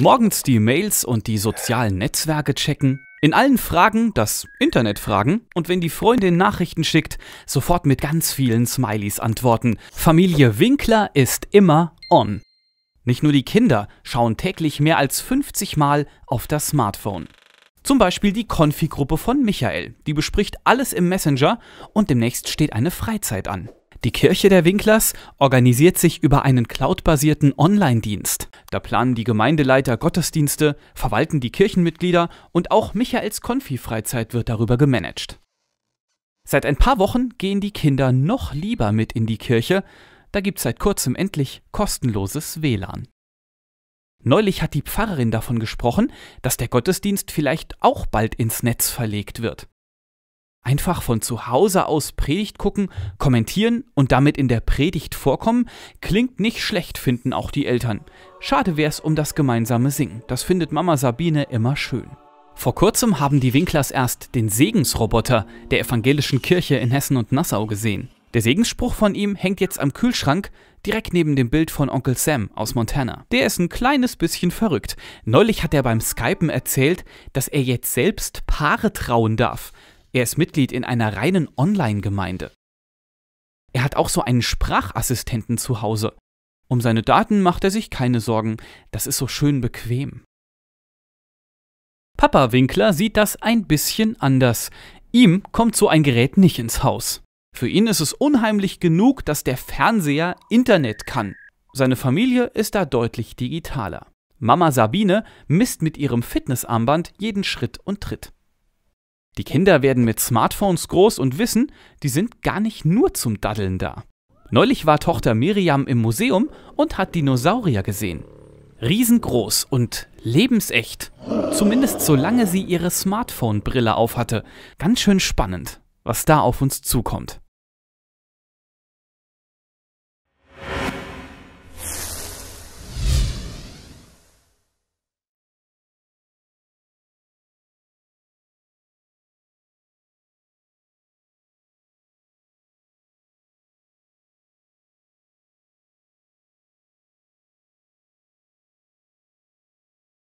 Morgens die Mails und die sozialen Netzwerke checken. In allen Fragen das Internet fragen und wenn die Freundin Nachrichten schickt, sofort mit ganz vielen Smileys antworten. Familie Winkler ist immer on. Nicht nur die Kinder schauen täglich mehr als 50 Mal auf das Smartphone. Zum Beispiel die Konfigruppe von Michael. Die bespricht alles im Messenger und demnächst steht eine Freizeit an. Die Kirche der Winklers organisiert sich über einen cloudbasierten Online-Dienst. Da planen die Gemeindeleiter Gottesdienste, verwalten die Kirchenmitglieder und auch Michaels Konfi-Freizeit wird darüber gemanagt. Seit ein paar Wochen gehen die Kinder noch lieber mit in die Kirche, da gibt's seit kurzem endlich kostenloses WLAN. Neulich hat die Pfarrerin davon gesprochen, dass der Gottesdienst vielleicht auch bald ins Netz verlegt wird. Einfach von zu Hause aus Predigt gucken, kommentieren und damit in der Predigt vorkommen, klingt nicht schlecht, finden auch die Eltern. Schade wär's um das gemeinsame Singen. Das findet Mama Sabine immer schön. Vor kurzem haben die Winklers erst den Segensroboter der evangelischen Kirche in Hessen und Nassau gesehen. Der Segensspruch von ihm hängt jetzt am Kühlschrank, direkt neben dem Bild von Onkel Sam aus Montana. Der ist ein kleines bisschen verrückt. Neulich hat er beim Skypen erzählt, dass er jetzt selbst Paare trauen darf. Er ist Mitglied in einer reinen Online-Gemeinde. Er hat auch so einen Sprachassistenten zu Hause. Um seine Daten macht er sich keine Sorgen, das ist so schön bequem. Papa Winkler sieht das ein bisschen anders. Ihm kommt so ein Gerät nicht ins Haus. Für ihn ist es unheimlich genug, dass der Fernseher Internet kann. Seine Familie ist da deutlich digitaler. Mama Sabine misst mit ihrem Fitnessarmband jeden Schritt und Tritt. Die Kinder werden mit Smartphones groß und wissen, die sind gar nicht nur zum Daddeln da. Neulich war Tochter Miriam im Museum und hat Dinosaurier gesehen. Riesengroß und lebensecht. Zumindest solange sie ihre Smartphone-Brille aufhatte. Ganz schön spannend, was da auf uns zukommt.